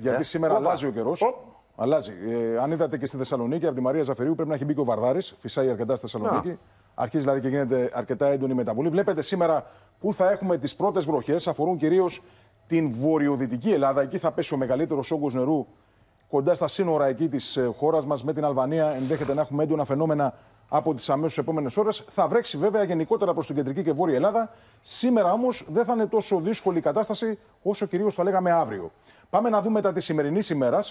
Γιατί ε, σήμερα Οπα. αλλάζει ο καιρός. Αλλάζει. Ε, αν είδατε και στη Θεσσαλονίκη, από τη Μαρία Ζαφερίου πρέπει να έχει μπει και ο Βαρδάρη. Φυσάει αρκετά στη Θεσσαλονίκη. Yeah. Αρχίζει δηλαδή και γίνεται αρκετά έντονη μεταβολή. Βλέπετε σήμερα που θα έχουμε τις πρώτες βροχές. Αφορούν κυρίως την βορειοδυτική Ελλάδα. Εκεί θα πέσει ο μεγαλύτερος όγκος νερού κοντά στα σύνορα εκεί της ε, χώρας μας με την Αλβανία. Ενδέχεται να έχουμε έντονα φαινόμενα από τις αμέσως επόμενες ώρες. Θα βρέξει βέβαια γενικότερα προς την κεντρική και βόρεια Ελλάδα. Σήμερα όμως δεν θα είναι τόσο δύσκολη η κατάσταση όσο κυρίως θα λέγαμε αύριο. Πάμε να δούμε τα της σημερινής ημέρας,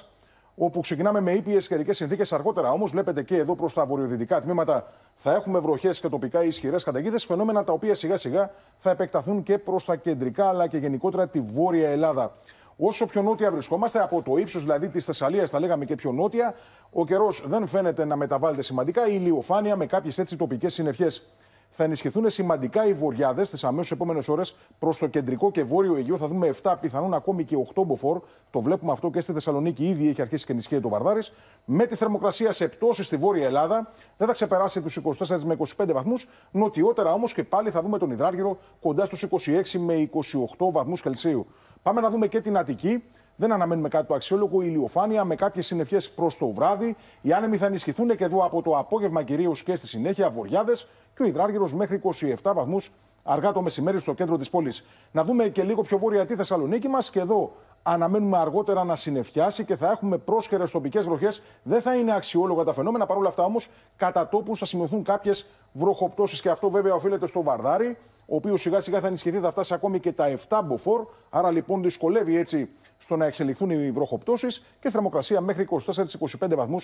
όπου ξεκινάμε με ήπιες καιρικές συνθήκες. Αργότερα όμως, βλέπετε και εδώ προς τα βορειοδυτικά τμήματα, θα έχουμε βροχές και τοπικά ισχυρές καταιγίδες. Φαινόμενα τα οποία σιγά σιγά θα επεκταθούν και προς τα κεντρικά αλλά και γενικότερα τη βόρεια Ελλάδα. Όσο πιο νότια βρισκόμαστε, από το ύψος δηλαδή της Θεσσαλίας, θα λέγαμε και πιο νότια, ο καιρός δεν φαίνεται να μεταβάλλεται σημαντικά. Η ηλιοφάνεια με κάποιες έτσι τοπικές συννεφιές θα ενισχυθούν σημαντικά οι βορειάδε τι αμέσως επόμενες ώρες προς το κεντρικό και βόρειο Αιγαίο. Θα δούμε 7, πιθανόν ακόμη και 8 μποφόρ. Το βλέπουμε αυτό και στη Θεσσαλονίκη. Ήδη έχει αρχίσει και ενισχύει το βαρδάρι. Με τη θερμοκρασία σε πτώση στη βόρεια Ελλάδα δεν θα ξεπεράσει τους 24 με 25 βαθμούς. Νοτιότερα όμως και πάλι θα δούμε τον υδράργυρο κοντά στους 26 με 28 βαθμούς Κελσίου. Πάμε να δούμε και την Αττική. Δεν αναμένουμε κάτι το αξιόλογο. Η ηλιοφάνεια με κάποιες συνευχέ προς το βράδυ. Οι άνεμοι θα ενισχυθούν και εδώ από το απόγευμα κυρίως και στη συνέχεια. Βοριάδες και ο υδράργυρος μέχρι 27 βαθμούς αργά το μεσημέρι στο κέντρο της πόλης. Να δούμε και λίγο πιο βόρεια τη Θεσσαλονίκη μας και εδώ αναμένουμε αργότερα να συνεφιάσει και θα έχουμε πρόσχερες τοπικές βροχές. Δεν θα είναι αξιόλογα τα φαινόμενα. Παρ' όλα αυτά όμως, κατά τόπου θα σημειωθούν κάποιες βροχοπτώσεις και αυτό βέβαια οφείλεται στο Βαρδάρι, ο οποίος σιγά σιγά θα ενισχυθεί, θα φτάσει ακόμη και τα 7 μποφόρ. Άρα λοιπόν δυσκολεύει έτσι στο να εξελιχθούν οι βροχοπτώσεις και θερμοκρασία μέχρι 24-25 βαθμού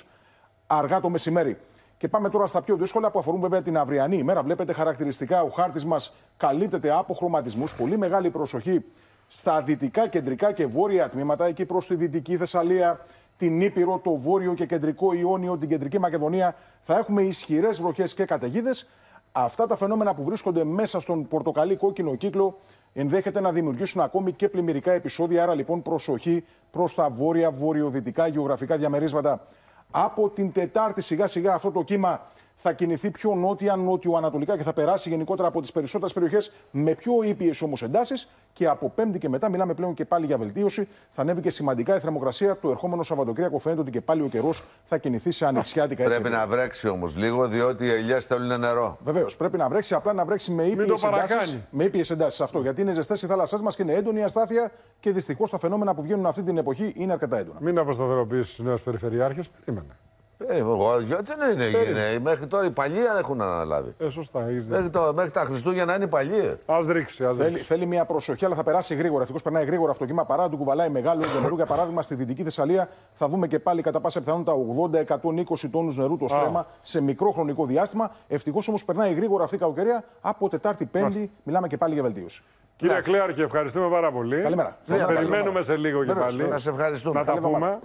αργά το μεσημέρι. Και πάμε τώρα στα πιο δύσκολα που αφορούν βέβαια την αυριανή ημέρα. Βλέπετε χαρακτηριστικά ο χάρτης μας καλύπτεται από χρωματισμούς. Πολύ μεγάλη προσοχή στα δυτικά, κεντρικά και βόρεια τμήματα, εκεί προς τη δυτική Θεσσαλία, την Ήπειρο, το βόρειο και κεντρικό Ιόνιο, την κεντρική Μακεδονία. Θα έχουμε ισχυρές βροχές και καταιγίδες. Αυτά τα φαινόμενα που βρίσκονται μέσα στον πορτοκαλί-κόκκινο κύκλο ενδέχεται να δημιουργήσουν ακόμη και πλημμυρικά επεισόδια. Άρα λοιπόν προσοχή προς τα βόρεια-βορειοδυτικά γεωγραφικά διαμερίσματα. Από την Τετάρτη σιγά σιγά αυτό το κύμα θα κινηθεί πιο νότια, νότιο-ανατολικά και θα περάσει γενικότερα από τις περισσότερες περιοχές με πιο ήπιες όμως εντάσεις. Και από Πέμπτη και μετά μιλάμε πλέον και πάλι για βελτίωση. Θα ανέβει και σημαντικά η θερμοκρασία. Το ερχόμενο Σαββατοκύριακο φαίνεται ότι και πάλι ο καιρός θα κινηθεί σε ανοιξιάτικα έτσι. Πρέπει να βρέξει όμως λίγο, διότι η ελιά θέλουν νερό. Βεβαίως, πρέπει να βρέξει, απλά να βρέξει με ήπιες εντάσεις αυτό. Γιατί είναι ζεστές οι θάλασσές μας και είναι έντονη η αστάθεια και δυστυχώς τα φαινόμενα που βγαίνουν αυτή την εποχή είναι αρκετά έντονα. Μην αποσταθεροποιήσεις τους νέους περιφερειάρχες. Περίμενε. Ε, εγώ δεν είναι, είναι. Μέχρι τώρα οι παλιοί έχουν αναλάβει. Ε, σωστά, έχεις μέχρι, το, μέχρι τα Χριστούγεννα είναι οι παλιοί. Ας ρίξει. θέλει, θέλει μια προσοχή, αλλά θα περάσει γρήγορα. Ευτυχώς περνάει γρήγορα αυτό το κύμα παρά του κουβαλάει μεγάλο νερού. Για παράδειγμα, στη Δυτική Θεσσαλία θα δούμε και πάλι κατά πάσα πιθανότητα 80-120 τόνους νερού το στρέμα σε μικρό χρονικό διάστημα. Ευτυχώς όμως περνάει γρήγορα αυτή η κακοκαιρία. Από Τετάρτη-Πέμπτη μιλάμε και πάλι για βελτίωση. Κύριε Κλέαρχη, ευχαριστούμε πάρα πολύ. Καλημέρα. Σας περιμένουμε σε λίγο και πάλι. Να σε ευχαριστούμε. Να τα πούμε.